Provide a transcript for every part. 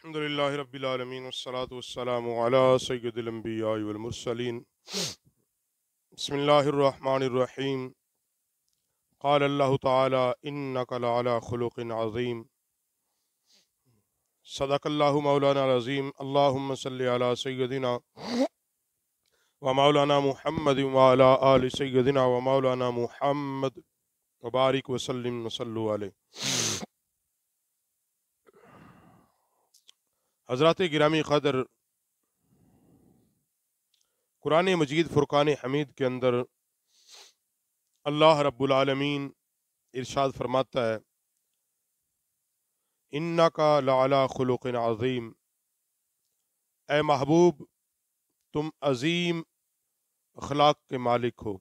अलहमदिल्ला रबालमीन वसलाम सैदम्बियामरसलिन बसमीम قال الله تعالى إنك لعلى خلق عظيم صدق الله مولانا العظيم اللهم صل على سيدنا ومولانا محمد وعلى آل سيدنا ومولانا محمد وبارك وسلم وصلوا عليه हजरत गिरामी कदर कुरान मजीद फ़ुरक़ान हमीद के अंदर अल्लाह रब्बुलमीन इरशाद फरमाता है इन्ना का लाला खलुक अज़ीम ए महबूब तुम अज़ीम अखलाक के मालिक हो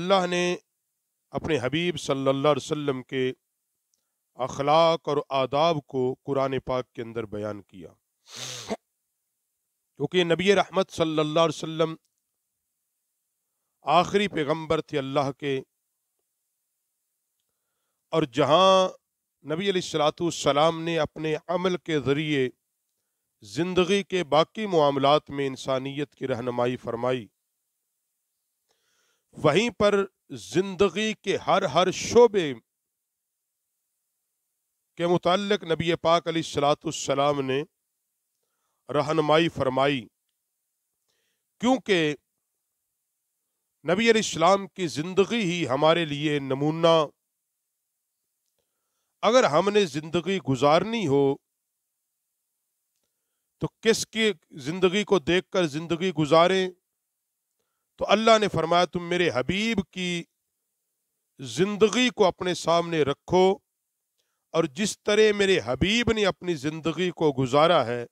अल्लाह ने अपने हबीब सल्लल्लाहु अलैहि वसल्लम के अखलाक और आदाब को कुरान पाक के अंदर बयान किया क्योंकि नबी रहमत सल्लल्लाहु अलैहि वसल्लम आखिरी पैगंबर थे अल्लाह के और जहाँ नबी सलाम ने अपने अमल के ज़रिए ज़िंदगी के बाकी मामलात में इंसानियत की रहनमाई फरमाई वहीं पर ज़िंदगी के हर हर शोबे के मुतल नबी पाक सलाम ने रहनमाई फरमाई क्योंकि नबी इस्लाम की ज़िंदगी ही हमारे लिए नमूना अगर हमने ज़िंदगी गुजारनी हो तो किसकी ज़िंदगी को देखकर ज़िंदगी गुजारें तो अल्लाह ने फरमाया तुम मेरे हबीब की ज़िंदगी को अपने सामने रखो और जिस तरह मेरे हबीब ने अपनी ज़िंदगी को गुजारा है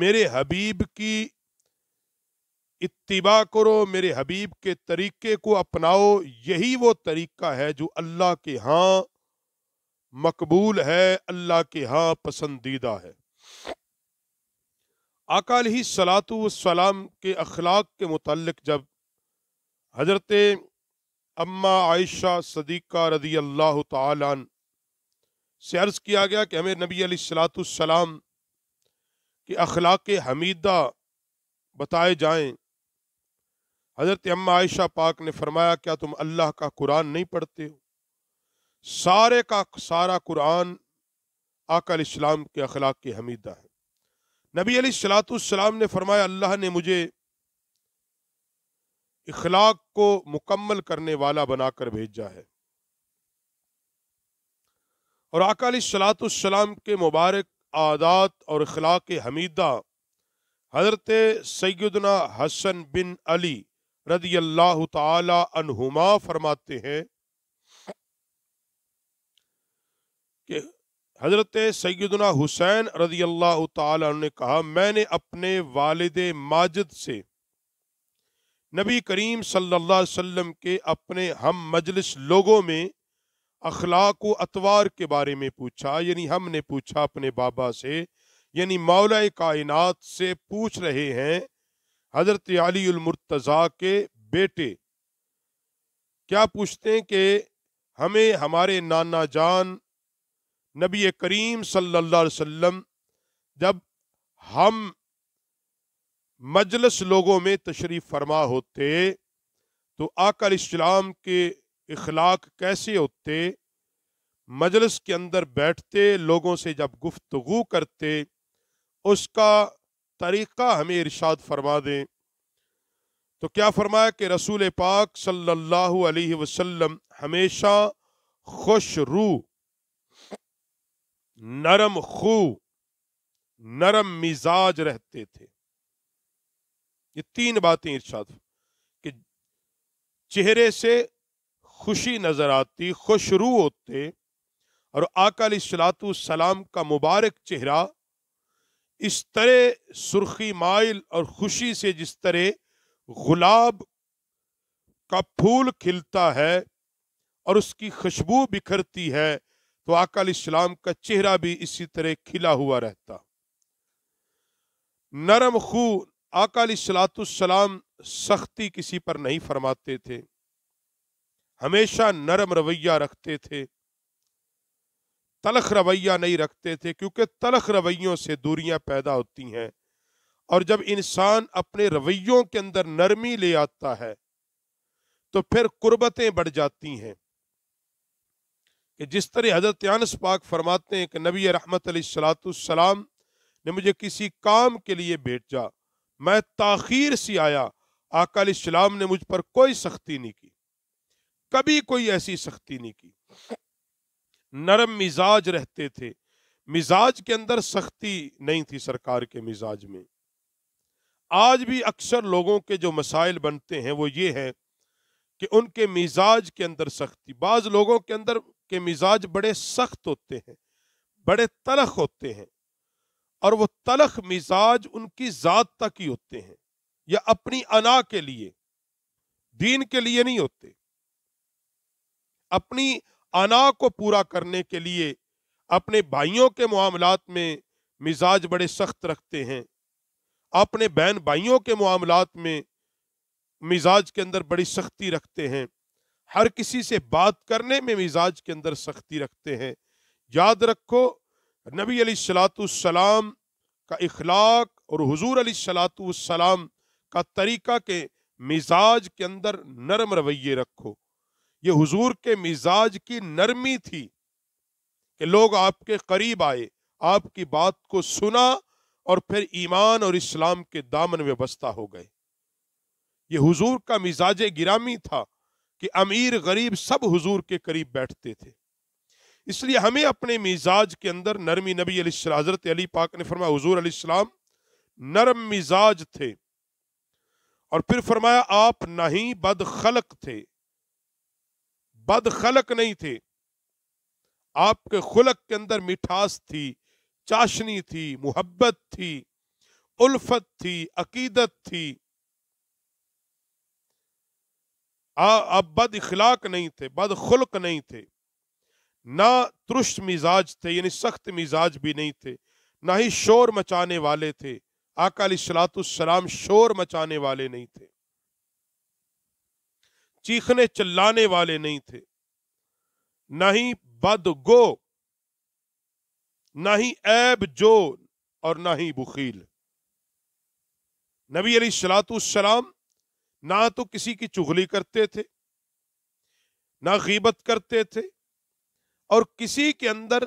मेरे हबीब की इतबा करो मेरे हबीब के तरीके को अपनाओ यही वो तरीका है जो अल्लाह के हाँ मकबूल है अल्लाह के हाँ पसंदीदा है अकाल ही सलातु सलाम के अखलाक के मतलब जब हजरत अम्मा आयशा सदीक़ा रदी अल्लाह तन से अर्ज़ किया गया कि हमें नबी सलाम के अखलाक हमीदा बताए जाएं हज़रत अम्मा आयशा पाक ने फरमाया क्या तुम अल्लाह का कुरान नहीं पढ़ते हो सारे का सारा कुरान आकल इस्लाम के अखलाक के हमीदा है नबी सलाम ने फरमाया अल्लाह ने मुझे इखलाक को मुकम्मल करने वाला बनाकर भेजा है और अकाली सलातम के मुबारक आदात और अखलाक हमीदा हजरत सैदना हसन बिन अली रदी अल्लाह तुमा फरमाते हैं कि हजरत सैदना हुसैन रदी अल्लाह ने कहा मैंने अपने वालद माजिद से नबी करीम सल्लल्लाहु अलैहि वसल्लम के अपने हम मजलिस लोगों में अखलाक अतवार के बारे में पूछा यानी हमने पूछा अपने बाबा से यानी मौला कायनात से पूछ रहे हैं हजरत अलीमरतज़ा के बेटे क्या पूछते हैं कि हमें हमारे नाना जान नबी करीम सल्लल्लाहु अलैहि वसल्लम जब हम मजलस लोगों में तशरीफ़ फरमा होते तो आकर इस्लाम के इखलाक कैसे होते मजलिस के अंदर बैठते लोगों से जब गुफ्तगु करते उसका तरीक़ा हमें इरशाद फरमा दें तो क्या फरमाया कि रसूल पाक सल्लल्लाहु अलैहि वसल्लम हमेशा खुश रू नरम खू नरम मिजाज रहते थे ये तीन बातें इरशाद कि चेहरे से खुशी नज़र आती खुशरू होते और आकल सलाम का मुबारक चेहरा इस तरह सुर्खी माइल और खुशी से जिस तरह गुलाब का फूल खिलता है और उसकी खुशबू बिखरती है तो आकल इस्लाम का चेहरा भी इसी तरह खिला हुआ रहता नरम खू आकल सलाम सख्ती किसी पर नहीं फरमाते थे हमेशा नरम रवैया रखते थे तलख रवैया नहीं रखते थे क्योंकि तलख रवैयों से दूरियां पैदा होती हैं और जब इंसान अपने रवैयों के अंदर नरमी ले आता है तो फिर कुर्बतें बढ़ जाती हैं कि जिस तरह हजरत यानस पाक फरमाते हैं कि नबी रहमत सलातम ने मुझे किसी काम के लिए भेजा मैं ताखीर सी आया आकाम ने मुझ पर कोई सख्ती नहीं की कभी कोई ऐसी सख्ती नहीं की नरम मिजाज रहते थे मिजाज के अंदर सख्ती नहीं थी सरकार के मिजाज में आज भी अक्सर लोगों के जो मसाइल बनते हैं वो ये है कि उनके मिजाज के अंदर सख्ती बाज लोगों के अंदर के मिजाज बड़े सख्त होते हैं बड़े तलख होते हैं और वो तलख मिजाज उनकी ज़ात तक ही होते हैं या अपनी अना के लिए दीन के लिए नहीं होते अपनी अना को पूरा करने के लिए अपने भाइयों के मामलात में मिजाज बड़े सख्त रखते हैं अपने बहन भाइयों के मामलात में मिजाज के अंदर बड़ी सख्ती रखते हैं हर किसी से बात करने में मिजाज के अंदर सख्ती रखते हैं याद रखो नबी सलातम का इखलाक और हजूर सलातम का तरीका के मिजाज के अंदर नरम रवैये रखो ये हुजूर के मिजाज की नरमी थी कि लोग आपके करीब आए आपकी बात को सुना और फिर ईमान और इस्लाम के दामन में बस्ता हो गए ये हुजूर का मिजाज गिरामी था कि अमीर गरीब सब हुजूर के करीब बैठते थे इसलिए हमें अपने मिजाज के अंदर नरमी नबी हजरत अली पाक ने फरमाया हुजूर इस्लाम नरम मिजाज थे और फिर फरमाया आप नहीं बद बदखलक थे बद खलक नहीं थे आपके खुलक के अंदर मिठास थी चाशनी थी मुहब्बत थी उल्फत थी अकीदत थी आप बद इखलाक नहीं थे बद खुलक नहीं थे ना तुष्ट मिजाज थे यानी सख्त मिजाज भी नहीं थे ना ही शोर मचाने वाले थे आकाली सलातुसलाम शोर मचाने वाले नहीं थे चीखने चिल्लाने वाले नहीं थे ना ही बदगो ना ही ऐब जो और ना ही बुखील नबी अली सलाम ना तो किसी की चुगली करते थे ना गीबत करते थे और किसी के अंदर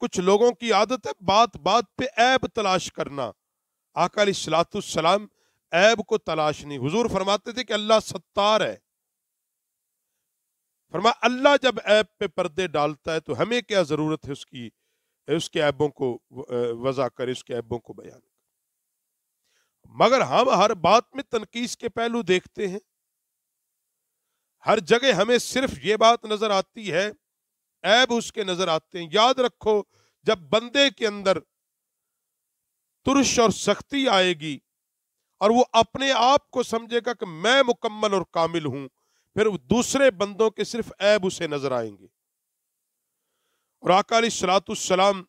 कुछ लोगों की आदत है बात बात पे ऐब तलाश करना आकाली सलाम ऐब को तलाश नहीं हुजूर फरमाते थे कि अल्लाह सत्तार है फरमा अल्लाह जब ऐप पे पर्दे डालता है तो हमें क्या ज़रूरत है उसकी उसके ऐबों को वजह करे उसके ऐबों को बयान कर मगर हम हर बात में तनकीस के पहलू देखते हैं हर जगह हमें सिर्फ ये बात नज़र आती है ऐब उसके नज़र आते हैं याद रखो जब बंदे के अंदर तुरश और सख्ती आएगी और वो अपने आप को समझेगा कि मैं मुकम्मल और कामिल हूं फिर दूसरे बंदों के सिर्फ ऐब उसे नजर आएंगे और आकाली सलातुसलाम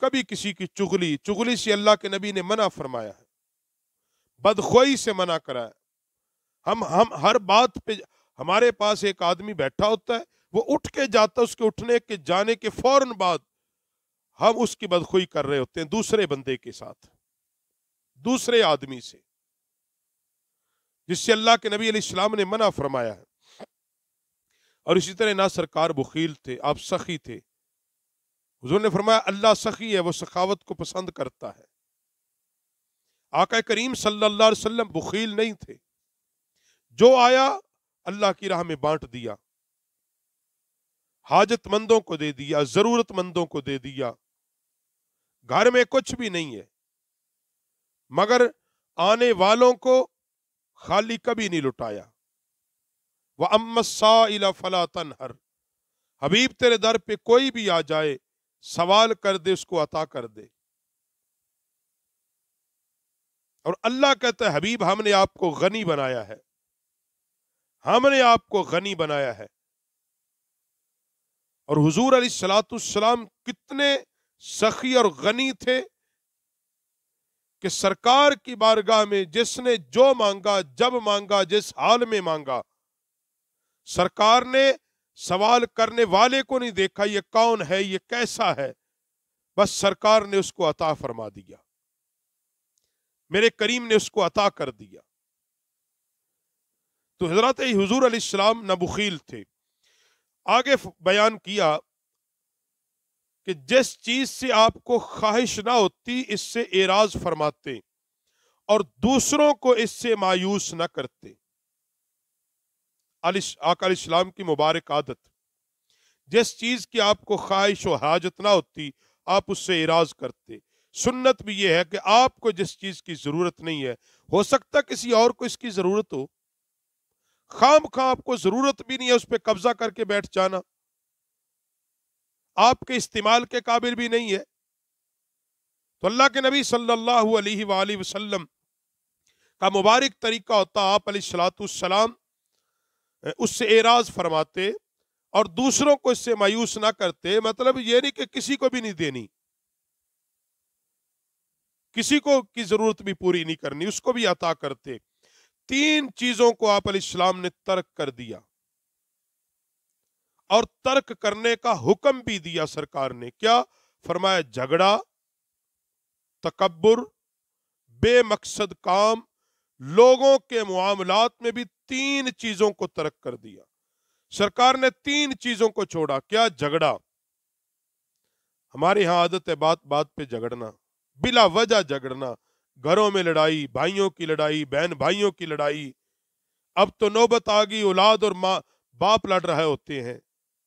कभी किसी की चुगली चुगली से अल्लाह के नबी ने मना फरमाया है बदखोई से मना करा है हम हम हर बात पे हमारे पास एक आदमी बैठा होता है वो उठ के जाता है उसके उठने के जाने के फौरन बाद हम उसकी बदखोई कर रहे होते हैं दूसरे बंदे के साथ दूसरे आदमी से जिससे अल्लाह के नबी अलैहिस्सलाम ने मना फरमाया है और इसी तरह ना सरकार बखील थे आप सखी थे हजूर ने फरमाया अल्लाह सखी है वो सखावत को पसंद करता है आका करीम सल्लल्लाहु अलैहि वसल्लम बखील नहीं थे जो आया अल्लाह की राह में बांट दिया हाजतमंदों को दे दिया जरूरतमंदों को दे दिया घर में कुछ भी नहीं है मगर आने वालों को खाली कभी नहीं लुटाया वह अम्मसा फला तनहर हबीब तेरे दर पे कोई भी आ जाए सवाल कर दे उसको अता कर दे और अल्लाह कहता है हबीब हमने आपको गनी बनाया है हमने आपको गनी बनाया है और हुजूर अली सलाम कितने सखी और गनी थे कि सरकार की बारगाह में जिसने जो मांगा जब मांगा जिस हाल में मांगा सरकार ने सवाल करने वाले को नहीं देखा ये कौन है ये कैसा है बस सरकार ने उसको अता फरमा दिया मेरे करीम ने उसको अता कर दिया तो हजरत हजूर सलाम नबुखील थे आगे बयान किया कि जिस चीज से आपको ख्वाहिश ना होती इससे एराज फरमाते और दूसरों को इससे मायूस ना करते आकाल इस्लाम की मुबारक आदत जिस चीज की आपको ख्वाहिश और हाजत ना होती आप उससे इराज करते सुन्नत भी यह है कि आपको जिस चीज की जरूरत नहीं है हो सकता किसी और को इसकी जरूरत हो खाम खां आपको जरूरत भी नहीं है उस पर कब्जा करके बैठ जाना आपके इस्तेमाल के काबिल भी नहीं है तो अल्लाह के नबी सल्लल्लाहु अलैहि वसल्लम का मुबारक तरीका होता आप सलाम उससे एराज फरमाते और दूसरों को इससे मायूस ना करते मतलब ये नहीं कि किसी को भी नहीं देनी किसी को की जरूरत भी पूरी नहीं करनी उसको भी अता करते तीन चीजों को आप सलाम ने तर्क कर दिया और तर्क करने का हुक्म भी दिया सरकार ने क्या फरमाया झगड़ा तकबर बेमकसद काम लोगों के मामलात में भी तीन चीजों को तर्क कर दिया सरकार ने तीन चीजों को छोड़ा क्या झगड़ा हमारे यहां आदत है बात बात पे झगड़ना बिला वजह झगड़ना घरों में लड़ाई भाइयों की लड़ाई बहन भाइयों की लड़ाई अब तो नौबत आ गई औलाद और माँ बाप लड़ रहे होते हैं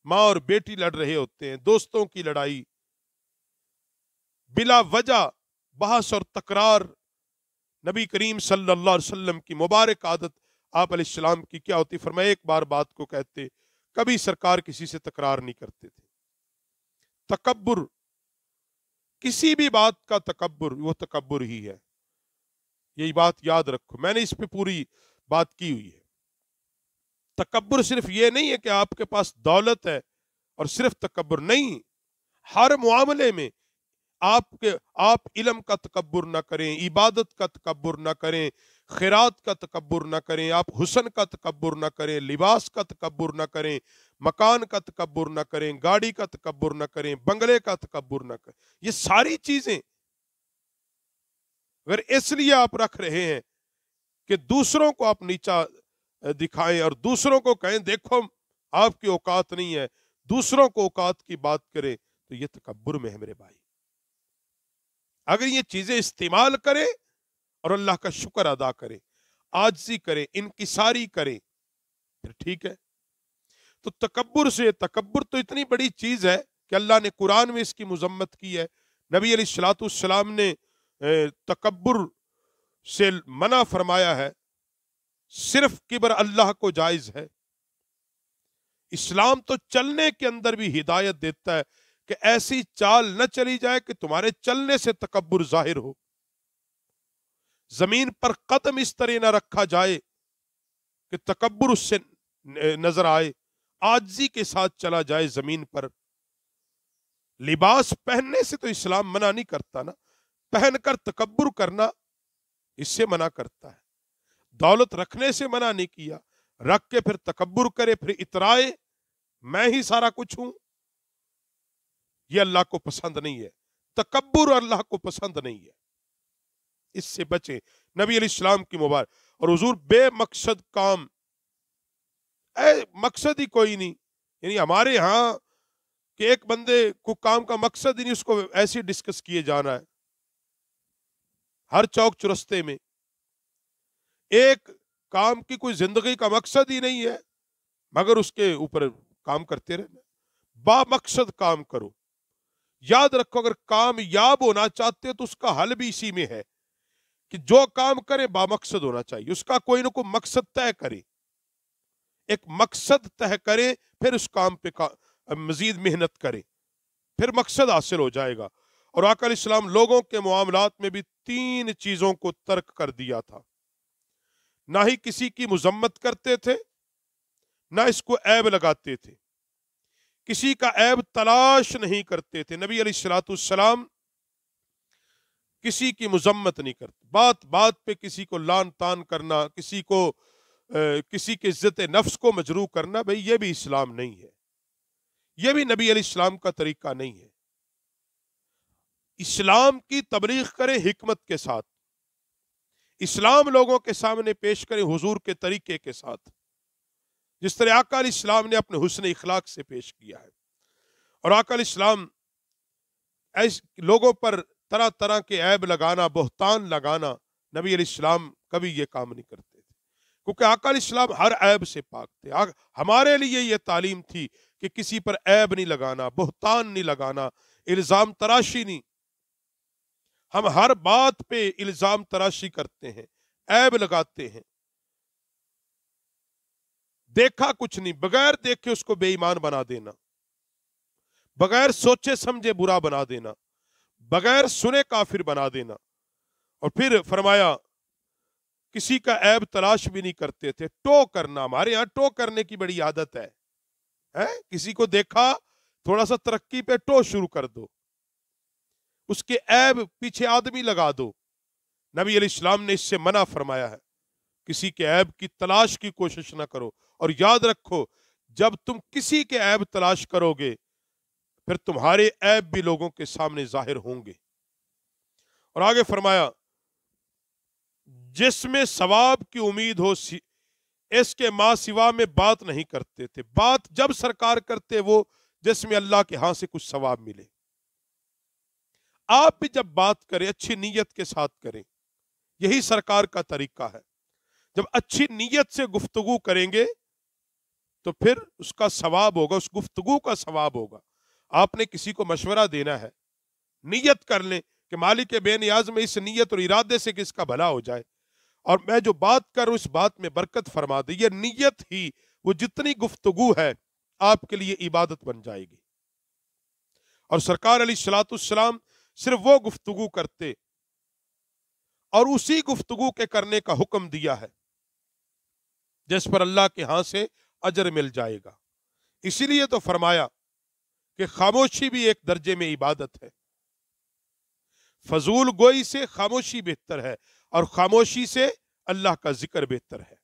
माँ और बेटी लड़ रहे होते हैं दोस्तों की लड़ाई बिला वजह बहस और तकरार नबी करीम सल्लल्लाहु अलैहि वसल्लम की मुबारक आदत आप सलाम की क्या होती फरमाए एक बार बात को कहते कभी सरकार किसी से तकरार नहीं करते थे तकबर किसी भी बात का तकबर वो तकबर ही है यही बात याद रखो मैंने इस पे पूरी बात की हुई है तकबर सिर्फ ये नहीं है कि आपके पास दौलत है और सिर्फ तकबर नहीं हर मामले में आपके आप इलम का तकबर ना करें इबादत का तकबर ना करें खैरात का तकबर ना करें आप हुसन का तकबर ना करें लिबास का तकबर ना करें मकान का तकबर ना करें गाड़ी का तकबर ना करें बंगले का तकबर ना करें ये सारी चीज़ें अगर इसलिए आप रख रहे हैं कि दूसरों को आप नीचा दिखाएं और दूसरों को कहें देखो आपकी औकात नहीं है दूसरों को औकात की बात करें तो ये तकबर में है मेरे भाई अगर ये चीजें इस्तेमाल करें और अल्लाह का शुक्र अदा करें आजी करें इनकिसारी करें फिर ठीक है तो तकबर से तकबर तो इतनी बड़ी चीज है कि अल्लाह ने कुरान में इसकी मजम्मत की है नबी सलाम ने तकबर से मना फरमाया है सिर्फ किबर अल्लाह को जायज है इस्लाम तो चलने के अंदर भी हिदायत देता है कि ऐसी चाल न चली जाए कि तुम्हारे चलने से तकबर जाहिर हो जमीन पर कदम इस तरह ना रखा जाए कि तकबर उससे नजर आए आजी के साथ चला जाए जमीन पर लिबास पहनने से तो इस्लाम मना नहीं करता ना पहनकर तकबर करना इससे मना करता है दौलत रखने से मना नहीं किया रख के फिर तकबर करे फिर इतराए मैं ही सारा कुछ हूं ये अल्लाह को पसंद नहीं है तकबर अल्लाह को पसंद नहीं है इससे बचे नबी अलीस्लाम की मुबारक और हजूर बेमकसद काम ऐ मकसद ही कोई नहीं यानी हमारे यहां कि एक बंदे को काम का मकसद ही नहीं उसको ऐसे डिस्कस किए जाना है हर चौक चुरस्ते में एक काम की कोई जिंदगी का मकसद ही नहीं है मगर उसके ऊपर काम करते रहना मकसद काम करो याद रखो अगर कामयाब होना चाहते हो तो उसका हल भी इसी में है कि जो काम करे मकसद होना चाहिए उसका कोई ना कोई मकसद तय करे एक मकसद तय करे फिर उस काम पे का, मजीद मेहनत करे फिर मकसद हासिल हो जाएगा और आकल इस्लाम लोगों के मामलात में भी तीन चीजों को तर्क कर दिया था ना ही किसी की मजम्मत करते थे ना इसको ऐब लगाते थे किसी का ऐब तलाश नहीं करते थे नबी सलाम किसी की मजम्मत नहीं करते बात बात पे किसी को लान तान करना किसी को आ, किसी के इज्जत नफ्स को मजरू करना भाई ये भी इस्लाम नहीं है यह भी नबी इस्लाम का तरीका नहीं है इस्लाम की तबलीग करें हमत के साथ इस्लाम लोगों के सामने पेश करें हुजूर के तरीके के साथ जिस तरह आकाल इस्लाम ने अपने हुसन इखलाक से पेश किया है और आकाल इस्लाम ऐसे लोगों पर तरह तरह के ऐब लगाना बहतान लगाना नबी इस्लाम कभी ये काम नहीं करते थे क्योंकि आकाल इस्लाम हर ऐब से पाक थे हमारे लिए ये तालीम थी कि किसी पर ऐब नहीं लगाना बहतान नहीं लगाना इल्ज़ाम तराशी नहीं हम हर बात पे इल्जाम तराशी करते हैं ऐब लगाते हैं देखा कुछ नहीं बगैर देखे उसको बेईमान बना देना बगैर सोचे समझे बुरा बना देना बगैर सुने काफिर बना देना और फिर फरमाया किसी का ऐब तलाश भी नहीं करते थे टो करना हमारे यहाँ टो करने की बड़ी आदत है, है? किसी को देखा थोड़ा सा तरक्की पे टो शुरू कर दो उसके ऐब पीछे आदमी लगा दो नबी इस्लाम ने इससे मना फरमाया है किसी के ऐब की तलाश की कोशिश ना करो और याद रखो जब तुम किसी के ऐब तलाश करोगे फिर तुम्हारे ऐब भी लोगों के सामने जाहिर होंगे और आगे फरमाया जिसमें सवाब की उम्मीद हो इसके माँ सिवा में बात नहीं करते थे बात जब सरकार करते वो जिसमें अल्लाह के हाथ से कुछ सवाब मिले आप भी जब बात करें अच्छी नीयत के साथ करें यही सरकार का तरीका है जब अच्छी नीयत से गुफ्तगु करेंगे तो फिर उसका सवाब होगा उस गुफ्तगु का सवाब होगा आपने किसी को मशवरा देना है नीयत कर लें कि मालिक बेनियाज में इस नीयत और इरादे से किसका भला हो जाए और मैं जो बात करूं इस बात में बरकत फरमा दे ये नीयत ही वो जितनी गुफ्तगु है आपके लिए इबादत बन जाएगी और सरकार अली सलातम सिर्फ वो गुफ्तगु करते और उसी गुफ्तगु के करने का हुक्म दिया है जिस पर अल्लाह के हाथ से अजर मिल जाएगा इसीलिए तो फरमाया कि खामोशी भी एक दर्जे में इबादत है फजूल गोई से खामोशी बेहतर है और खामोशी से अल्लाह का जिक्र बेहतर है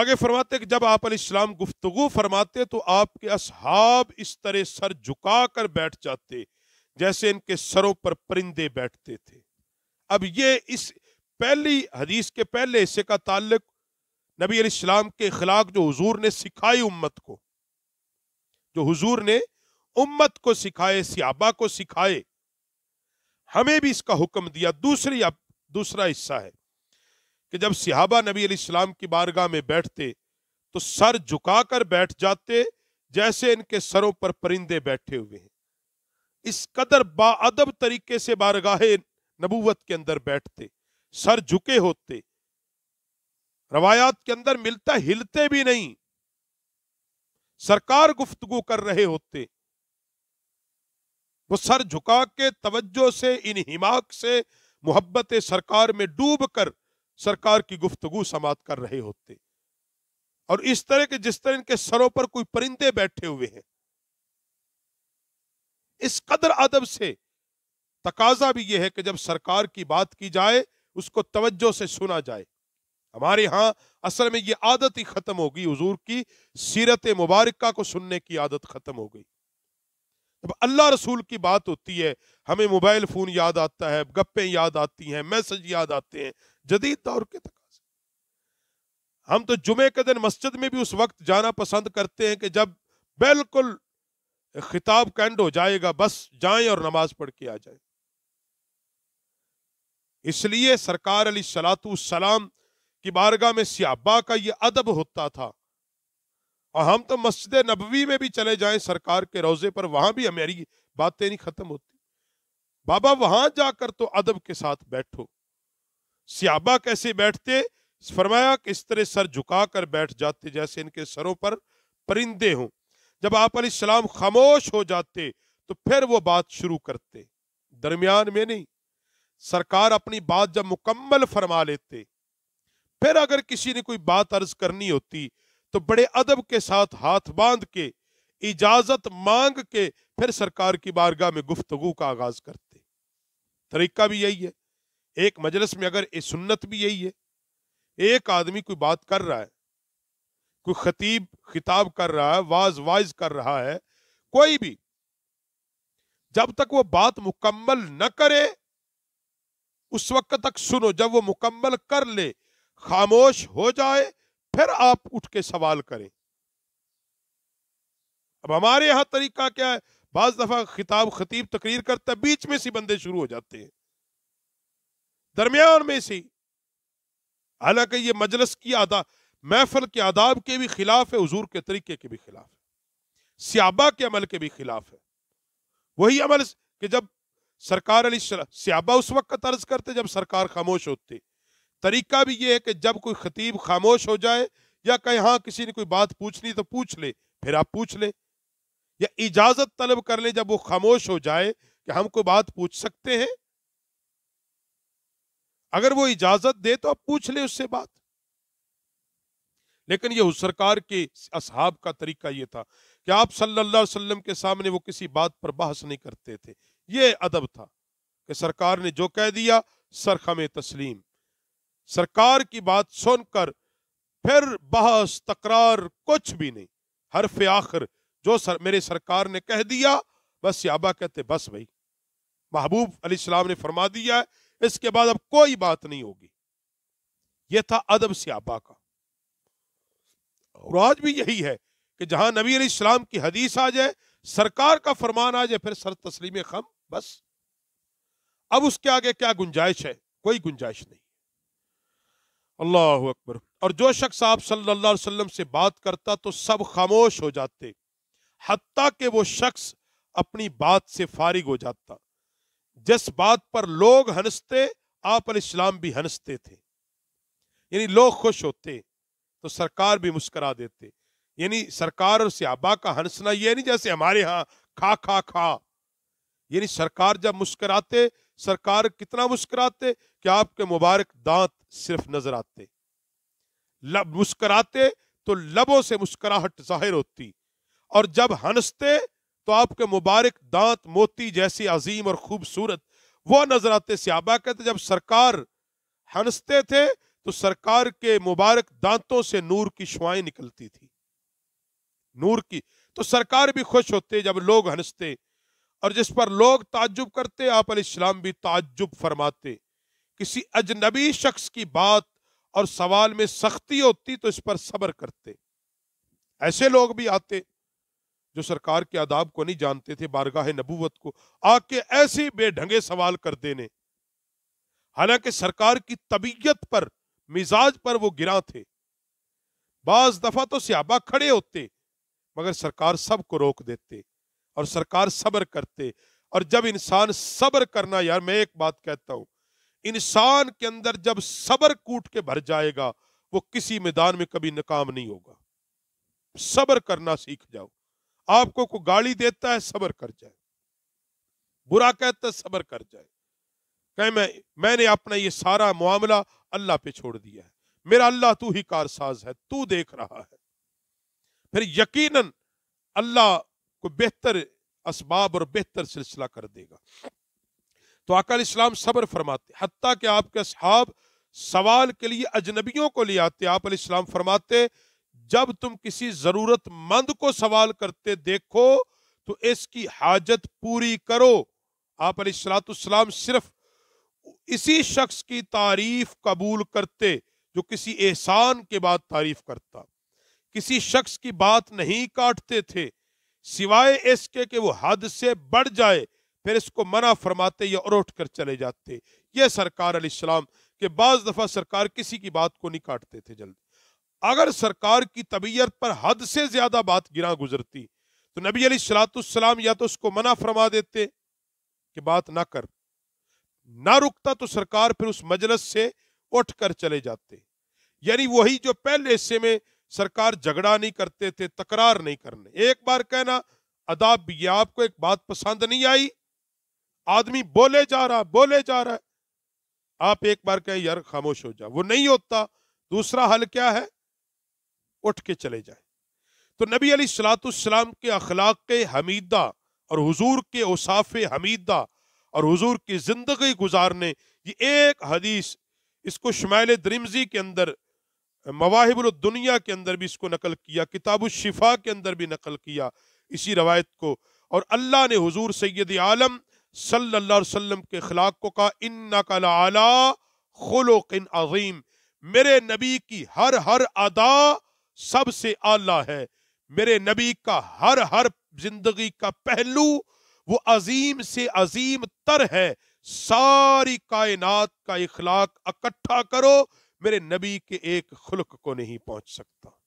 आगे फरमाते कि जब आप इस्लाम गुफ्तगु फरमाते तो आपके असहाब इस तरह सर झुका कर बैठ जाते जैसे इनके सरों पर परिंदे बैठते थे अब ये इस पहली हदीस के पहले हिस्से का ताल्लुक नबी इस्लाम के खिलाफ जो हुजूर ने सिखाई उम्मत को जो हुजूर ने उम्मत को सिखाए सियाबा को सिखाए हमें भी इसका हुक्म दिया दूसरी अब दूसरा हिस्सा है कि जब सिहाबा नबी इस्लाम की बारगाह में बैठते तो सर झुकाकर बैठ जाते जैसे इनके सरों पर परिंदे बैठे हुए हैं इस कदर बाअदब तरीके से बारगाहे नबूवत के अंदर बैठते सर झुके होते रवायात के अंदर मिलता हिलते भी नहीं सरकार गुफ्तगु कर रहे होते वो सर झुका के तवज्जो से इन हिमाक से मोहब्बत सरकार में डूब कर सरकार की गुफ्तगु समाप्त कर रहे होते और इस तरह के जिस तरह इनके सरों पर कोई परिंदे बैठे हुए हैं इस कदर अदब से तकाजा भी यह है कि जब सरकार की बात की जाए उसको तवज्जो से सुना जाए हमारे यहां असल में यह आदत ही खत्म हो गई हजूर की सीरत मुबारक को सुनने की आदत खत्म हो गई जब अल्लाह रसूल की बात होती है हमें मोबाइल फ़ोन याद आता है गप्पे याद आती हैं मैसेज याद आते हैं जदीद दौर के तकाजे हम तो जुमे के दिन मस्जिद में भी उस वक्त जाना पसंद करते हैं कि जब बिल्कुल खिताब कैंड हो जाएगा बस जाए और नमाज पढ़ के आ जाए इसलिए सरकार अली सलातु सलाम की बारगाह में सियाबा का यह अदब होता था और हम तो मस्जिद नबवी में भी चले जाएं सरकार के रोजे पर वहां भी हमारी बातें नहीं खत्म होती बाबा वहां जाकर तो अदब के साथ बैठो सियाबा कैसे बैठते फरमाया कि इस तरह सर झुका कर बैठ जाते जैसे इनके सरों पर परिंदे हों जब आप सलाम खामोश हो जाते तो फिर वो बात शुरू करते दरमियान में नहीं सरकार अपनी बात जब मुकम्मल फरमा लेते फिर अगर किसी ने कोई बात अर्ज करनी होती तो बड़े अदब के साथ हाथ बांध के इजाजत मांग के फिर सरकार की बारगाह में गुफ्तगु का आगाज करते तरीका भी यही है एक मजलिस में अगर ये सुन्नत भी यही है एक आदमी कोई बात कर रहा है कोई खतीब खिताब कर रहा है वाज वाइज कर रहा है कोई भी जब तक वो बात मुकम्मल न करे उस वक्त तक सुनो जब वो मुकम्मल कर ले खामोश हो जाए फिर आप उठ के सवाल करें अब हमारे यहां तरीका क्या है बाज दफा खिताब खतीब तकरीर करता है बीच में से बंदे शुरू हो जाते हैं दरमियान में से हालांकि ये मजलस की आदा महफल के आदाब के भी खिलाफ है हजूर के तरीके के भी खिलाफ है सियाबा के अमल के भी खिलाफ है वही अमल कि जब सरकार अली सियाबा उस वक्त तर्ज करते जब सरकार खामोश होती तरीका भी ये है कि जब कोई खतीब खामोश हो जाए या कहीं हाँ किसी ने कोई बात पूछनी तो पूछ ले फिर आप पूछ ले या इजाजत तलब कर ले जब वो खामोश हो जाए कि हम कोई बात पूछ सकते हैं अगर वो इजाजत दे तो आप पूछ ले उससे बात लेकिन ये उस सरकार के असहाब का तरीका ये था कि आप सल्लल्लाहु अलैहि वसल्लम के सामने वो किसी बात पर बहस नहीं करते थे ये अदब था कि सरकार ने जो कह दिया सरखम तस्लीम सरकार की बात सुनकर फिर बहस तकरार कुछ भी नहीं हरफ आखिर जो सर, मेरे सरकार ने कह दिया बस याबा कहते बस भाई महबूब अली सलाम ने फरमा दिया है इसके बाद अब कोई बात नहीं होगी यह था अदब सियाबा का और आज भी यही है कि जहां नबी इस्लाम की हदीस आ जाए सरकार का फरमान आ जाए फिर सर तस्लीम खम बस अब उसके आगे क्या गुंजाइश है कोई गुंजाइश नहीं अल्लाह अकबर और जो शख्स आप सल्लल्लाहु अलैहि वसल्लम से बात करता तो सब खामोश हो जाते हती के वो शख्स अपनी बात से फारिग हो जाता जिस बात पर लोग हंसते आप इस्लाम भी हंसते थे यानी लोग खुश होते तो सरकार भी मुस्करा देते यानी सरकार और सियाबा का हंसना यह नहीं जैसे हमारे यहाँ खा खा खा यानी सरकार जब मुस्कराते सरकार कितना मुस्कराते कि आपके मुबारक दांत सिर्फ नजर आते लब मुस्कराते तो लबों से मुस्कराहट जाहिर होती और जब हंसते तो आपके मुबारक दांत मोती जैसी अजीम और खूबसूरत वो नजर आते सियाबा कहते जब सरकार हंसते थे तो सरकार के मुबारक दांतों से नूर की शुआई निकलती थी नूर की तो सरकार भी खुश होते जब लोग हंसते और जिस पर लोग ताज्जुब करते आप इस्लाम भी ताज्जुब फरमाते किसी अजनबी शख्स की बात और सवाल में सख्ती होती तो इस पर सब्र करते ऐसे लोग भी आते जो सरकार के आदाब को नहीं जानते थे बारगाह नबूवत को आके ऐसे बेढंगे सवाल कर देने हालांकि सरकार की तबीयत पर मिजाज पर वो गिरा थे बाज दफा तो सियाबा खड़े होते मगर सरकार सबको रोक देते और सरकार सब्र करते और जब इंसान सब्र करना यार मैं एक बात कहता हूं इंसान के अंदर जब सब्र कूट के भर जाएगा वो किसी मैदान में कभी नाकाम नहीं होगा सब्र करना सीख जाओ आपको को गाली देता है सब्र कर जाए बुरा कहता है सब्र कर जाए कहे मैं मैंने अपना ये सारा मामला अल्लाह पे छोड़ दिया है मेरा अल्लाह तू ही कारसाज है तू देख रहा है फिर यकीनन अल्लाह को बेहतर इसबाब और बेहतर सिलसिला कर देगा तो अकल इस्लाम सब्र फरमाते हती कि आपके अब सवाल के लिए अजनबियों को ले आते आप इस्लाम फरमाते जब तुम किसी जरूरतमंद को सवाल करते देखो तो इसकी हाजत पूरी करो आप सलाम सिर्फ इसी शख्स की तारीफ कबूल करते जो किसी एहसान के बाद तारीफ करता किसी शख्स की बात नहीं काटते थे सिवाय इसके कि वो हद से बढ़ जाए फिर इसको मना फरमाते या उठ कर चले जाते ये सरकार अलैहिस्सलाम के बाज दफ़ा सरकार किसी की बात को नहीं काटते थे जल्दी अगर सरकार की तबीयत पर हद से ज़्यादा बात गिरा गुजरती तो नबी अली सलातम या तो उसको मना फरमा देते कि बात ना कर ना रुकता तो सरकार फिर उस मजलस से उठ कर चले जाते यानी वही जो पहले हिस्से में सरकार झगड़ा नहीं करते थे तकरार नहीं करने एक बार कहना अदाब भी आपको एक बात पसंद नहीं आई आदमी बोले जा रहा बोले जा रहा आप एक बार कहें यार खामोश हो जा वो नहीं होता दूसरा हल क्या है उठ के चले जाए तो नबी अली सलातम के अखलाक हमीदा और हुजूर के उसाफ हमीदा और हुजूर की ज़िंदगी गुजारने ये एक हदीस इसको शुमाल दरिमजी के अंदर मवाहिबुलदुनिया के अंदर भी इसको नकल किया किताब शिफा के अंदर भी नकल किया इसी रवायत को और अल्लाह ने हुजूर सैद आलम सल्लाम के खिलाक को कहा इन्ना कल आला किन अजीम मेरे नबी की हर हर अदा सबसे आला है मेरे नबी का हर हर जिंदगी का पहलू वो अजीम से अजीम तर है सारी कायनात का इखलाक इकट्ठा करो मेरे नबी के एक खुलक को नहीं पहुंच सकता